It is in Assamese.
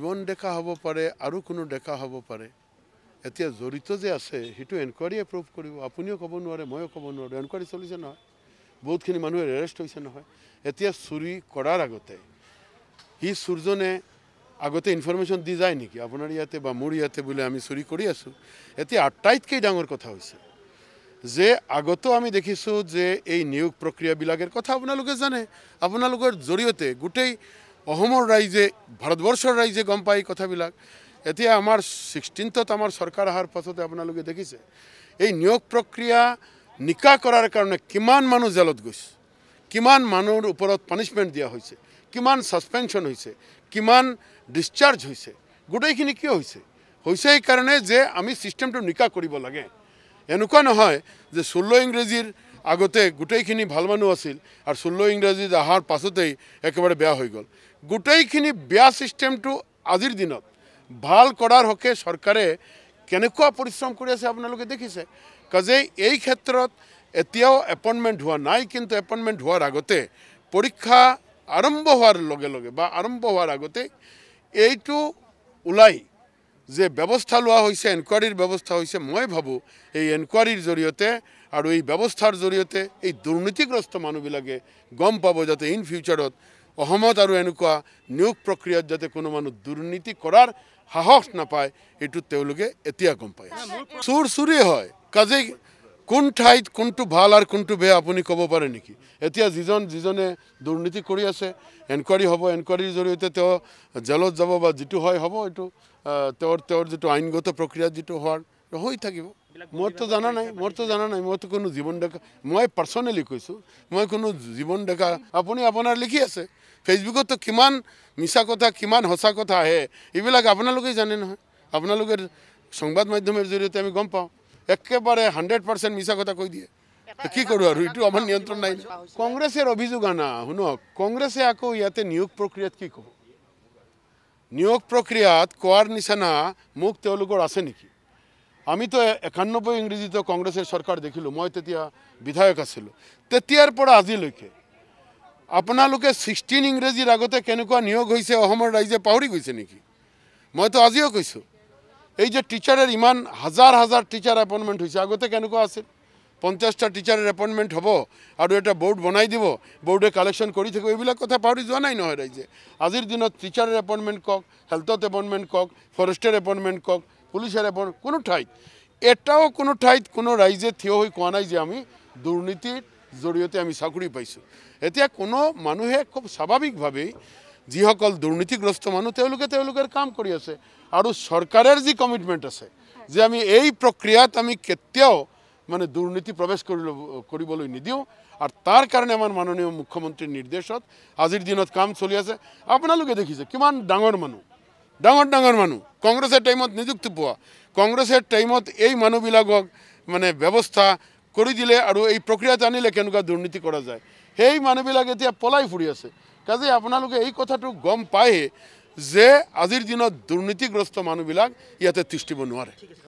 জীৱন দেখা হ'ব পাৰে আৰু কোনো দেখা হ'ব পাৰে এতিয়া জড়িত যে আছে সেইটো এনকোৱাৰীয়ে প্ৰুভ কৰিব আপুনিও ক'ব নোৱাৰে ময়ো ক'ব নোৱাৰোঁ এনকোৱাৰী চলিছে নহয় বহুতখিনি মানুহে এৰেষ্ট হৈছে নহয় এতিয়া চুৰি কৰাৰ আগতে সি চুৰজনে আগতে ইনফৰ্মেশ্যন দি যায় নেকি আপোনাৰ ইয়াতে বা মোৰ ইয়াতে বোলে আমি চুৰি কৰি আছোঁ এতিয়া আটাইতকৈ ডাঙৰ কথা হৈছে যে আগতেও আমি দেখিছোঁ যে এই নিয়োগ প্ৰক্ৰিয়াবিলাকৰ কথা আপোনালোকে জানে আপোনালোকৰ জৰিয়তে গোটেই অসমৰ ৰাইজে ভাৰতবৰ্ষৰ ৰাইজে গম পায় কথাবিলাক এতিয়া আমাৰ ছিক্সটিন্থত আমাৰ চৰকাৰ অহাৰ পাছতে আপোনালোকে দেখিছে এই নিয়োগ প্ৰক্ৰিয়া নিকা কৰাৰ কাৰণে কিমান মানুহ জেলত গৈছে কিমান মানুহৰ ওপৰত পানিছমেণ্ট দিয়া হৈছে কিমান ছাছপেনশ্যন হৈছে কিমান ডিছচাৰ্জ হৈছে গোটেইখিনি কিয় হৈছে হৈছে এইকাৰণে যে আমি ছিষ্টেমটো নিকা কৰিব লাগে এনেকুৱা নহয় যে ষোল্ল ইংৰাজীৰ আগতে গোটেইখিনি ভাল মানুহ আছিল আৰু ষোল্ল ইংৰাজী অহাৰ পাছতেই একেবাৰে বেয়া হৈ গ'ল গোটেইখিনি বেয়া ছিষ্টেমটো আজিৰ দিনত ভাল কৰাৰ হকে চৰকাৰে কেনেকুৱা পৰিশ্ৰম কৰি আছে আপোনালোকে দেখিছে কাজে এই ক্ষেত্ৰত এতিয়াও এপইণ্টমেণ্ট হোৱা নাই কিন্তু এপইণ্টমেণ্ট হোৱাৰ আগতে পৰীক্ষা আৰম্ভ হোৱাৰ লগে লগে বা আৰম্ভ হোৱাৰ আগতে এইটো ওলাই যে ব্যৱস্থা লোৱা হৈছে এনকুৱাৰীৰ ব্যৱস্থা হৈছে মই ভাবোঁ এই এনকুৱাৰীৰ জৰিয়তে আৰু এই ব্যৱস্থাৰ জৰিয়তে এই দুৰ্নীতিগ্ৰস্ত মানুহবিলাকে গম পাব যাতে ইন ফিউচাৰত অসমত আৰু এনেকুৱা নিয়োগ প্ৰক্ৰিয়াত যাতে কোনো মানুহ দুৰ্নীতি কৰাৰ সাহস নাপায় এইটো তেওঁলোকে এতিয়া গম পায় চুৰ চুৰিয়ে হয় কাজেই কোন ঠাইত কোনটো ভাল আৰু কোনটো বেয়া আপুনি ক'ব পাৰে নেকি এতিয়া যিজন যিজনে দুৰ্নীতি কৰি আছে এনকুৱাৰী হ'ব এনকুৱাৰীৰ জৰিয়তে তেওঁ জেলত যাব বা যিটো হয় হ'ব এইটো তেওঁৰ তেওঁৰ যিটো আইনগত প্ৰক্ৰিয়া যিটো হোৱাৰ হৈ থাকিব মইতো জানা নাই মোৰতো জনা নাই মইতো কোনো জীৱন ডেকা মই পাৰ্চনেলি কৈছোঁ মই কোনো জীৱন ডেকা আপুনি আপোনাৰ লিখি আছে ফেচবুকততো কিমান মিছা কথা কিমান সঁচা কথা আহে এইবিলাক আপোনালোকেই জানে নহয় আপোনালোকে সংবাদ মাধ্যমৰ জৰিয়তে আমি গম পাওঁ একেবাৰে হাণ্ড্ৰেড পাৰ্চেণ্ট মিছা কথা কৈ দিয়ে কি কৰোঁ আৰু এইটো আমাৰ নিয়ন্ত্ৰণ নাই কংগ্ৰেছৰ অভিযোগ আনা শুনক কংগ্ৰেছে আকৌ ইয়াতে নিয়োগ প্ৰক্ৰিয়াত কি কওঁ নিয়োগ প্ৰক্ৰিয়াত কোৱাৰ নিচিনা মোক তেওঁলোকৰ আছে নেকি আমিতো একান্নব্বৈ ইংৰাজীতো কংগ্ৰেছে চৰকাৰ দেখিলোঁ মই তেতিয়া বিধায়ক আছিলোঁ তেতিয়াৰ পৰা আজিলৈকে আপোনালোকে ছিক্সটিন ইংৰাজীৰ আগতে কেনেকুৱা নিয়োগ হৈছে অসমৰ ৰাইজে পাহৰি গৈছে নেকি মইতো আজিও কৈছোঁ এই যে টিচাৰৰ ইমান হাজাৰ হাজাৰ টিচাৰ এপইণ্টমেণ্ট হৈছে আগতে কেনেকুৱা আছিল পঞ্চাশটা টিচারের অ্যাপয়েন্টমেন্ট হব আর এটা বোর্ড বনাই দিব বোর্ডে কালেকশন করে থাকবো এইবিল কথা পাহরি যাওয়া নাই নহয় রাইজে আজির দিন টিচারের অ্যাপয়েন্টমেন্ট কক হেলথত অ্যাপয়েন্টমেন্ট কক ফরেস্টের অ্যাপয়েন্টমেন্ট কক পুলিশের অ্যাপয়েন্টমেন্ট কোনো ঠাইত এটাও কোনো ঠাইত কোনো রাইজে থিয় হয়ে কোয়া নাই যে আমি দুর্নীতির জড়িয়ে আমি চাকরি পাইছো এতিয়া কোনো মানুহে খুব স্বাভাবিকভাবেই যখন দুর্নীতিগ্রস্ত মানুষ তেওঁলোকের কাম করে আছে আর সরকারের যমিটমেন্ট আছে যে আমি এই প্রক্রিয়াত আমি কেতিয়াও মানে দুর্নীতি প্রবেশ করবল নিদিও আর তার কারণে আমার মাননীয় মুখ্যমন্ত্রীর নির্দেশত আজির দিনত কাম চলি আছে আপনাদের দেখিছে কি ডর মানু ডর ডর মানু কংগ্রেসের টাইমত নিযুক্তি পয়া কংগ্রেসের টাইমত এই মানুষবিল মানে ব্যবস্থা করে দিলে আর এই প্রক্রিয়া আনিলে কেন দুর্নীতি করা যায় সেই মানুষবিল এটা পলাই ফুড়ি আছে কাজে আপনাদের এই কথাটু গম পায়ে যে আজির দিনত দুর্নীতিগ্রস্ত মানুষবিল ইয়াতে তিষ্টিব নয়